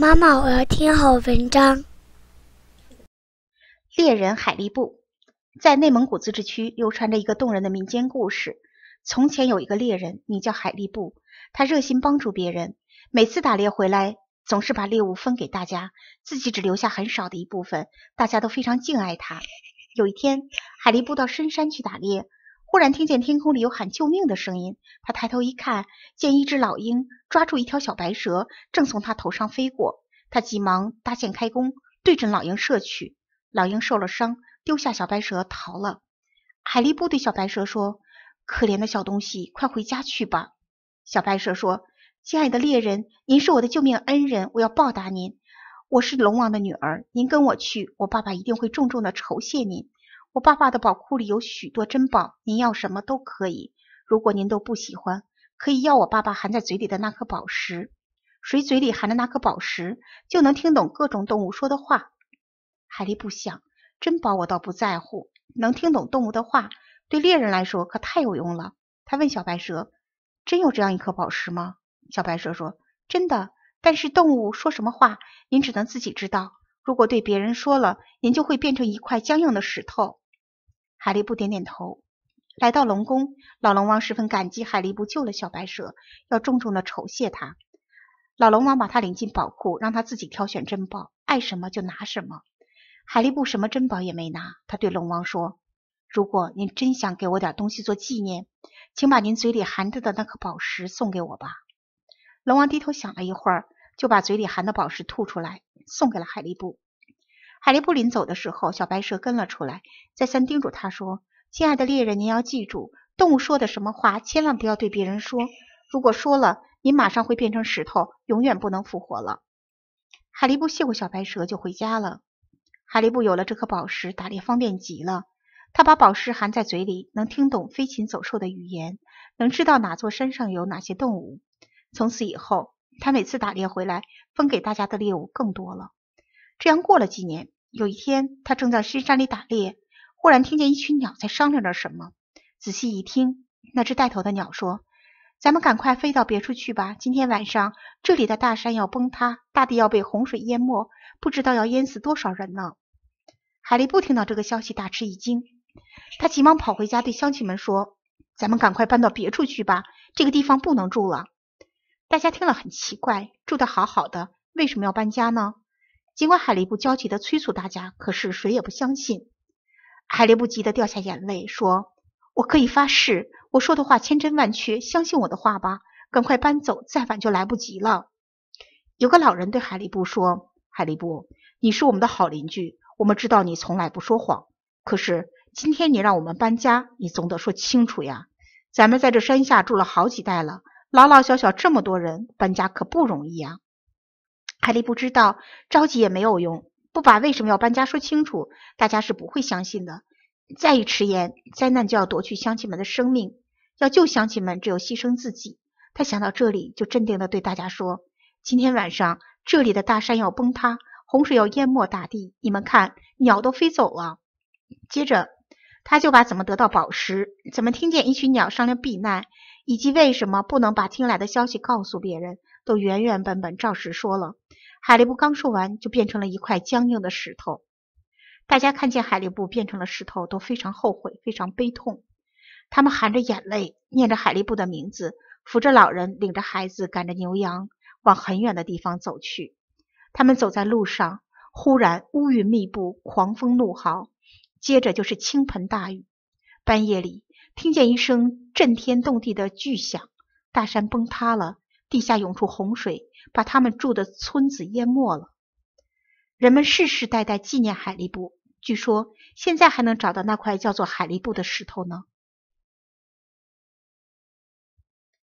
妈妈，我要听好文章。猎人海力布，在内蒙古自治区流传着一个动人的民间故事。从前有一个猎人，名叫海力布，他热心帮助别人，每次打猎回来，总是把猎物分给大家，自己只留下很少的一部分。大家都非常敬爱他。有一天，海力布到深山去打猎。忽然听见天空里有喊救命的声音，他抬头一看，见一只老鹰抓住一条小白蛇，正从他头上飞过。他急忙搭箭开弓，对准老鹰射去。老鹰受了伤，丢下小白蛇逃了。海力布对小白蛇说：“可怜的小东西，快回家去吧。”小白蛇说：“亲爱的猎人，您是我的救命恩人，我要报答您。我是龙王的女儿，您跟我去，我爸爸一定会重重的酬谢您。”我爸爸的宝库里有许多珍宝，您要什么都可以。如果您都不喜欢，可以要我爸爸含在嘴里的那颗宝石。谁嘴里含着那颗宝石，就能听懂各种动物说的话。海力不想珍宝，我倒不在乎。能听懂动物的话，对猎人来说可太有用了。他问小白蛇：“真有这样一颗宝石吗？”小白蛇说：“真的，但是动物说什么话，您只能自己知道。”如果对别人说了，您就会变成一块僵硬的石头。海力布点点头，来到龙宫，老龙王十分感激海力布救了小白蛇，要重重的酬谢他。老龙王把他领进宝库，让他自己挑选珍宝，爱什么就拿什么。海力布什么珍宝也没拿，他对龙王说：“如果您真想给我点东西做纪念，请把您嘴里含着的那颗宝石送给我吧。”龙王低头想了一会儿，就把嘴里含的宝石吐出来。送给了海力布。海力布临走的时候，小白蛇跟了出来，再三叮嘱他说：“亲爱的猎人，您要记住，动物说的什么话，千万不要对别人说。如果说了，您马上会变成石头，永远不能复活了。”海力布谢过小白蛇，就回家了。海力布有了这颗宝石，打猎方便极了。他把宝石含在嘴里，能听懂飞禽走兽的语言，能知道哪座山上有哪些动物。从此以后，他每次打猎回来，分给大家的猎物更多了。这样过了几年，有一天，他正在深山里打猎，忽然听见一群鸟在商量着什么。仔细一听，那只带头的鸟说：“咱们赶快飞到别处去吧！今天晚上，这里的大山要崩塌，大地要被洪水淹没，不知道要淹死多少人呢！”海力布听到这个消息，大吃一惊，他急忙跑回家，对乡亲们说：“咱们赶快搬到别处去吧，这个地方不能住了。”大家听了很奇怪，住的好好的，为什么要搬家呢？尽管海力布焦急的催促大家，可是谁也不相信。海力布急得掉下眼泪，说：“我可以发誓，我说的话千真万确，相信我的话吧，赶快搬走，再晚就来不及了。”有个老人对海力布说：“海力布，你是我们的好邻居，我们知道你从来不说谎，可是今天你让我们搬家，你总得说清楚呀。咱们在这山下住了好几代了。”老老小小这么多人搬家可不容易啊！海力不知道着急也没有用，不把为什么要搬家说清楚，大家是不会相信的。再一迟延，灾难就要夺去乡亲们的生命。要救乡亲们，只有牺牲自己。他想到这里，就镇定的对大家说：“今天晚上，这里的大山要崩塌，洪水要淹没大地。你们看，鸟都飞走了。”接着，他就把怎么得到宝石，怎么听见一群鸟商量避难。以及为什么不能把听来的消息告诉别人，都原原本本照实说了。海力布刚说完，就变成了一块僵硬的石头。大家看见海力布变成了石头，都非常后悔，非常悲痛。他们含着眼泪，念着海力布的名字，扶着老人，领着孩子，赶着牛羊，往很远的地方走去。他们走在路上，忽然乌云密布，狂风怒号，接着就是倾盆大雨。半夜里。听见一声震天动地的巨响，大山崩塌了，地下涌出洪水，把他们住的村子淹没了。人们世世代代纪念海力布，据说现在还能找到那块叫做海力布的石头呢。